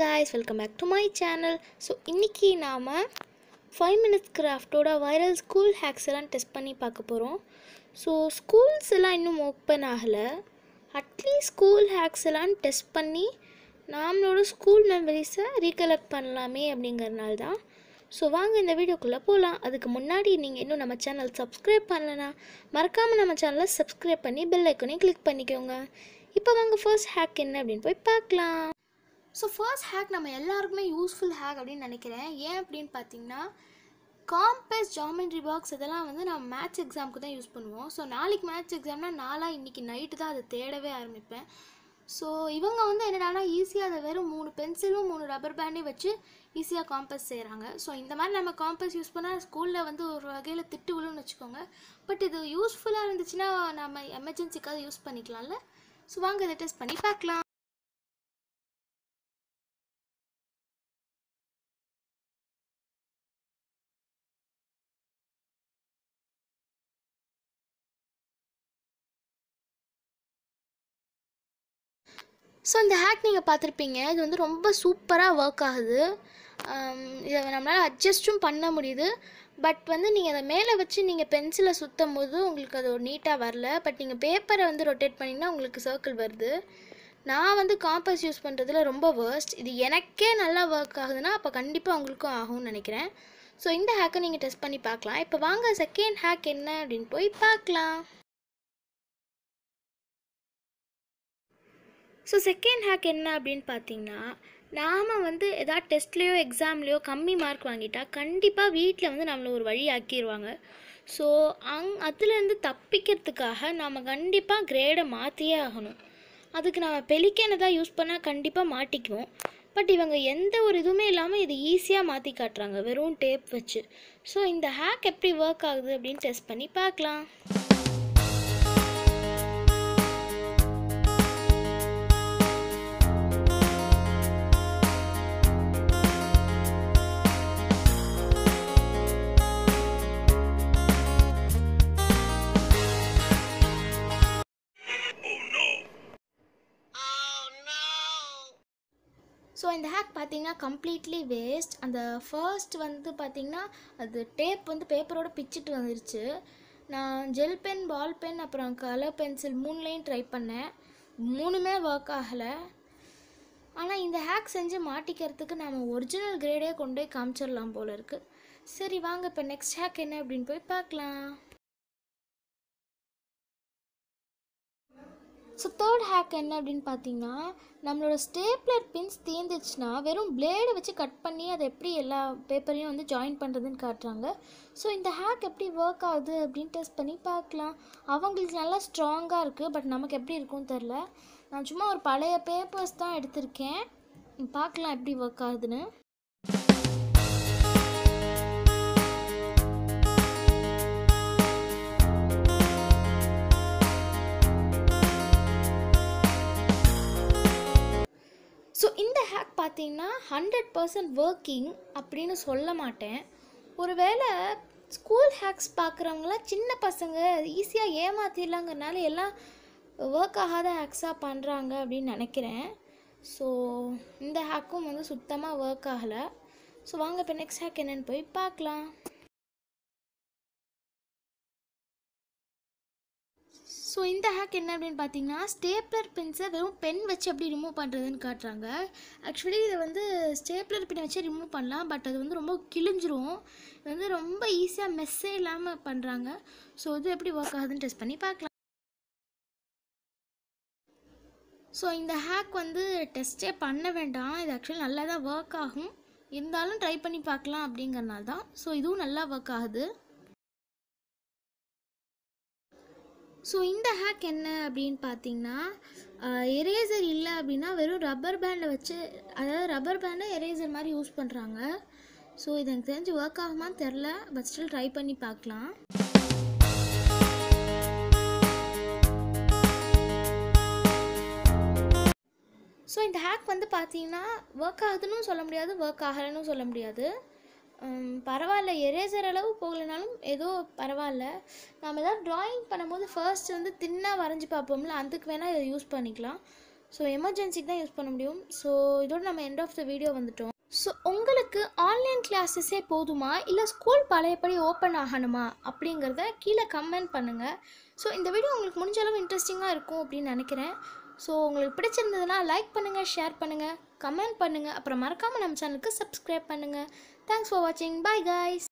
Hey guys welcome back to my channel so இன்றைக்கி நாம் five minutes கிராஃப்டோட viral school hacks எல்லாம் test பண்ணி பார்க்க போகிறோம் ஸோ ஸ்கூல்ஸ் எல்லாம் இன்னும் ஓப்பன் ஆகலை அட்லீஸ்ட் ஸ்கூல் ஹேக்ஸ் எல்லாம் டெஸ்ட் பண்ணி நாமளோட ஸ்கூல் மெமரிஸை ரீகலெக்ட் பண்ணலாமே அப்படிங்கிறனால தான் ஸோ வாங்க இந்த வீடியோக்குள்ளே போகலாம் அதுக்கு முன்னாடி நீங்கள் இன்னும் நம்ம சேனல் சப்ஸ்கிரைப் பண்ணலனா மறக்காமல் நம்ம சேனலை சப்ஸ்கிரைப் பண்ணி பெல் ஐக்கனையும் கிளிக் பண்ணிக்கோங்க இப்போ வாங்க ஃபர்ஸ்ட் ஹேக் என்ன அப்படின்னு போய் பார்க்கலாம் ஸோ ஃபர்ஸ்ட் ஹேக் நம்ம எல்லாருக்குமே யூஸ்ஃபுல் ஹேக் அப்படின்னு நினைக்கிறேன் ஏன் அப்படின்னு பார்த்தீங்கன்னா காம்பஸ் ஜாமெண்ட்ரி பாக்ஸ் இதெல்லாம் வந்து நான் மேத்ஸ் எக்ஸாமுக்கு தான் யூஸ் பண்ணுவோம் ஸோ நாளைக்கு மேத்ஸ் எக்ஸாம்னா நாளாக இன்றைக்கி நைட்டு தான் அதை தேடவே ஆரம்பிப்பேன் ஸோ இவங்க வந்து என்னடானா ஈஸியாக அதை வெறும் மூணு பென்சிலும் மூணு ரப்பர் பேண்டையும் வச்சு ஈஸியாக காம்பஸ் செய்கிறாங்க ஸோ இந்த மாதிரி நம்ம காம்பஸ் யூஸ் பண்ணால் ஸ்கூலில் வந்து ஒரு வகையில் திட்டு விழுன்னு வச்சுக்கோங்க பட் இது யூஸ்ஃபுல்லாக இருந்துச்சுன்னா நம்ம எமர்ஜென்சிக்காக யூஸ் பண்ணிக்கலாம்ல ஸோ வாங்க இதை டெஸ்ட் பண்ணி பார்க்கலாம் ஸோ இந்த ஹேக் நீங்கள் பார்த்துருப்பீங்க இது வந்து ரொம்ப சூப்பராக ஒர்க் ஆகுது இதை நம்மளால் அட்ஜஸ்ட்டும் பண்ண முடியுது பட் வந்து நீங்கள் அதை மேலே வச்சு நீங்கள் பென்சிலை சுற்றும் போது உங்களுக்கு அது ஒரு நீட்டாக வரல பட் நீங்கள் பேப்பரை வந்து ரொட்டேட் பண்ணிங்கன்னா உங்களுக்கு சர்க்கிள் வருது நான் வந்து காம்பஸ் யூஸ் பண்ணுறதுல ரொம்ப வேர்ஸ்ட் இது எனக்கே நல்லா ஒர்க் ஆகுதுன்னா அப்போ கண்டிப்பாக உங்களுக்கும் ஆகும்னு நினைக்கிறேன் ஸோ இந்த ஹேக்கை நீங்கள் டெஸ்ட் பண்ணி பார்க்கலாம் இப்போ வாங்க செகண்ட் ஹேக் என்ன அப்படின்னு போய் பார்க்கலாம் ஸோ செகண்ட் ஹேக் என்ன அப்படின்னு பார்த்தீங்கன்னா நாம் வந்து எதாவது டெஸ்ட்லேயோ எக்ஸாம்லேயோ கம்மி மார்க் வாங்கிட்டால் கண்டிப்பாக வீட்டில் வந்து நம்மளை ஒரு வழி ஆக்கிடுவாங்க ஸோ அங் அதுலேருந்து தப்பிக்கிறதுக்காக நாம் கண்டிப்பாக கிரேடை மாற்றியே ஆகணும் அதுக்கு நம்ம பெலிக்கனை தான் யூஸ் பண்ணால் கண்டிப்பாக மாட்டிக்குவோம் பட் இவங்க எந்த ஒரு இதுவுமே இல்லாமல் இது ஈஸியாக மாற்றி காட்டுறாங்க வெறும் டேப் வச்சு ஸோ இந்த ஹேக் எப்படி ஒர்க் ஆகுது அப்படின்னு டெஸ்ட் பண்ணி பார்க்கலாம் ஸோ இந்த ஹேக் பார்த்தீங்கன்னா கம்ப்ளீட்லி வேஸ்ட் அந்த ஃபர்ஸ்ட் வந்து பார்த்தீங்கன்னா அது டேப் வந்து பேப்பரோட பிச்சுட்டு வந்துருச்சு நான் ஜெல் பென் பால் பென் அப்புறம் கலர் பென்சில் மூணுலேயும் ட்ரை பண்ணேன் மூணுமே ஒர்க் ஆகலை ஆனால் இந்த ஹேக் செஞ்சு மாட்டிக்கிறதுக்கு நாம் ஒரிஜினல் கிரேடே கொண்டு போய் காமிச்சிடலாம் போல இருக்குது சரி வாங்க இப்போ நெக்ஸ்ட் ஹேக் என்ன அப்படின்னு போய் பார்க்கலாம் ஸோ தேர்ட் ஹேக் என்ன அப்படின்னு பார்த்தீங்கன்னா நம்மளோட ஸ்டேப்லர் பின்ஸ் தீர்ந்துச்சுன்னா வெறும் பிளேடை வச்சு கட் பண்ணி அதை எப்படி எல்லா பேப்பரையும் வந்து ஜாயின் பண்ணுறதுன்னு காட்டுறாங்க ஸோ இந்த ஹேக் எப்படி ஒர்க் ஆகுது அப்படின்னு டெஸ்ட் பண்ணி பார்க்கலாம் அவங்களுக்கு நல்லா ஸ்ட்ராங்காக இருக்குது பட் நமக்கு எப்படி இருக்கும்னு தெரில நான் சும்மா ஒரு பழைய பேப்பர்ஸ் தான் எடுத்திருக்கேன் பார்க்கலாம் எப்படி ஒர்க் ஆகுதுன்னு பார்த்தீங்கன்னா ஹண்ட்ரட் பர்சன்ட் ஒர்க்கிங் அப்படின்னு சொல்ல மாட்டேன் ஒருவேளை ஸ்கூல் ஹேக்ஸ் பார்க்குறவங்களாம் சின்ன பசங்க ஈஸியாக ஏமாத்திடலாங்கிறனால எல்லாம் ஒர்க் ஆகாத ஹேக்ஸாக பண்ணுறாங்க அப்படின்னு நினைக்கிறேன் ஸோ இந்த ஹேக்கும் வந்து சுத்தமாக ஒர்க் ஆகலை ஸோ வாங்க இப்போ நெக்ஸ்ட் ஹேக் என்னென்னு போய் பார்க்கலாம் ஸோ இந்த ஹேக் என்ன அப்படின்னு பார்த்தீங்கன்னா ஸ்டேப்லர் பின்ஸை வெறும் பென் வச்சு எப்படி ரிமூவ் பண்ணுறதுன்னு காட்டுறாங்க ஆக்சுவலி இதை வந்து ஸ்டேப்லர் பின் வச்சு ரிமூவ் பண்ணலாம் பட் அது வந்து ரொம்ப கிழிஞ்சிரும் இது வந்து ரொம்ப ஈஸியாக மெஸ்ஸே இல்லாமல் பண்ணுறாங்க ஸோ இது எப்படி ஒர்க் ஆகுதுன்னு டெஸ்ட் பண்ணி பார்க்கலாம் ஸோ இந்த ஹேக் வந்து டெஸ்ட்டே பண்ண வேண்டாம் இது ஆக்சுவலி நல்லா தான் ஒர்க் ஆகும் இருந்தாலும் ட்ரை பண்ணி பார்க்கலாம் அப்படிங்கிறனால தான் ஸோ இதுவும் நல்லா ஒர்க் ஆகுது ஸோ இந்த ஹேக் என்ன அப்படின்னு பார்த்தீங்கன்னா எரேசர் இல்லை அப்படின்னா வெறும் ரப்பர் பேண்டை வச்சு அதாவது ரப்பர் பேண்டை எரேசர் மாதிரி யூஸ் பண்ணுறாங்க ஸோ இது எனக்கு தெரிஞ்சு ஒர்க் ஆகுமான்னு தெரில பட் ஸ்டில் ட்ரை பண்ணி பார்க்கலாம் ஸோ இந்த ஹேக் வந்து பார்த்தீங்கன்னா ஒர்க் ஆகுதுன்னு சொல்ல முடியாது ஒர்க் ஆகலைன்னு சொல்ல முடியாது பரவாயில்ல எரேசர் அளவு போகலனாலும் ஏதோ பரவாயில்ல நம்ம எதாவது ட்ராயிங் பண்ணும்போது ஃபர்ஸ்ட் வந்து தின்னாக வரைஞ்சி பார்ப்போம்ல அதுக்கு வேணால் இதை யூஸ் பண்ணிக்கலாம் ஸோ எமர்ஜென்சிக்கு தான் யூஸ் பண்ண முடியும் ஸோ இதோட நம்ம எண்ட் ஆஃப் த வீடியோ வந்துட்டோம் ஸோ உங்களுக்கு ஆன்லைன் கிளாஸஸே போதுமா இல்லை ஸ்கூல் பழையபடி ஓப்பன் ஆகணுமா அப்படிங்கிறத கீழே கமெண்ட் பண்ணுங்கள் ஸோ இந்த வீடியோ உங்களுக்கு முடிஞ்ச அளவு இன்ட்ரெஸ்டிங்காக இருக்கும் அப்படின்னு நினைக்கிறேன் ஸோ உங்களுக்கு பிடிச்சிருந்ததுன்னா லைக் பண்ணுங்கள் ஷேர் பண்ணுங்கள் கமெண்ட் பண்ணுங்கள் அப்புறம் மறக்காமல் நம்ம சேனலுக்கு சப்ஸ்கிரைப் பண்ணுங்கள் Thanks for watching. Bye guys.